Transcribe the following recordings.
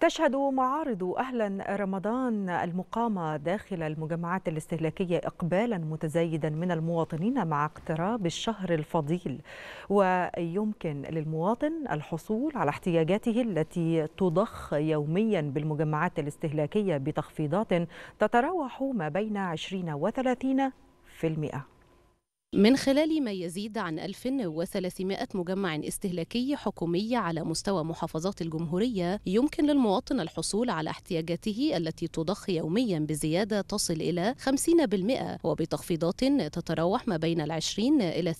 تشهد معارض أهلا رمضان المقامة داخل المجمعات الاستهلاكية إقبالا متزايدا من المواطنين مع اقتراب الشهر الفضيل ويمكن للمواطن الحصول على احتياجاته التي تضخ يوميا بالمجمعات الاستهلاكية بتخفيضات تتراوح ما بين 20 و 30 في المئة من خلال ما يزيد عن 1300 مجمع استهلاكي حكومي على مستوى محافظات الجمهورية يمكن للمواطن الحصول على احتياجاته التي تضخ يوميا بزيادة تصل إلى 50% وبتخفيضات تتراوح ما بين العشرين إلى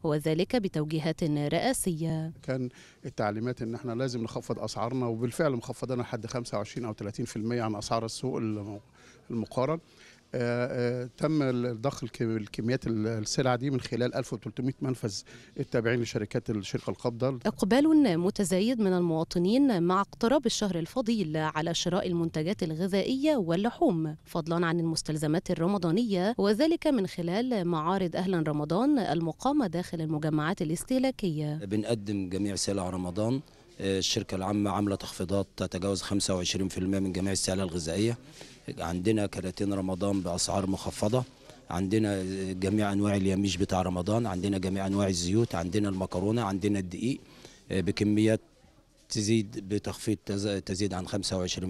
30% وذلك بتوجيهات رئاسية كان التعليمات إن احنا لازم نخفض أسعارنا وبالفعل مخفضنا لحد 25 أو 30% عن أسعار السوق المقارن آه، آه، تم ضخ الكميات السلع دي من خلال 1300 منفذ التابعين لشركات الشركه القابضه اقبال متزايد من المواطنين مع اقتراب الشهر الفضيل على شراء المنتجات الغذائيه واللحوم فضلا عن المستلزمات الرمضانيه وذلك من خلال معارض اهلا رمضان المقامه داخل المجمعات الاستهلاكيه بنقدم جميع سلع رمضان الشركة العامة عاملة تخفيضات تتجاوز 25% من جميع السلع الغذائية عندنا كراتين رمضان بأسعار مخفضة عندنا جميع أنواع اليميش بتاع رمضان عندنا جميع أنواع الزيوت عندنا المكرونة عندنا الدقيق آه، بكميات تزيد بتخفيض تزيد عن 25%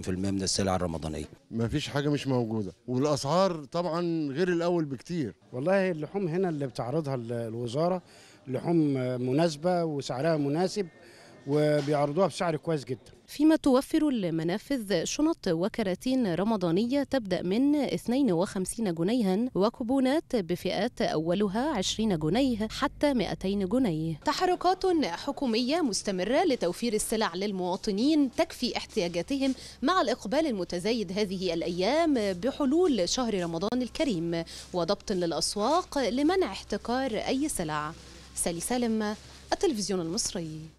من السلع الرمضانيه. ما فيش حاجه مش موجوده والاسعار طبعا غير الاول بكتير. والله اللحوم هنا اللي بتعرضها الوزاره لحوم مناسبه وسعرها مناسب وبيعرضوها بسعر كويس جدا فيما توفر المنافذ شنط وكراتين رمضانية تبدأ من 52 جنيها وكوبونات بفئات أولها 20 جنيه حتى 200 جنيه تحركات حكومية مستمرة لتوفير السلع للمواطنين تكفي احتياجاتهم مع الإقبال المتزايد هذه الأيام بحلول شهر رمضان الكريم وضبط للأسواق لمنع احتكار أي سلع سالي سالم التلفزيون المصري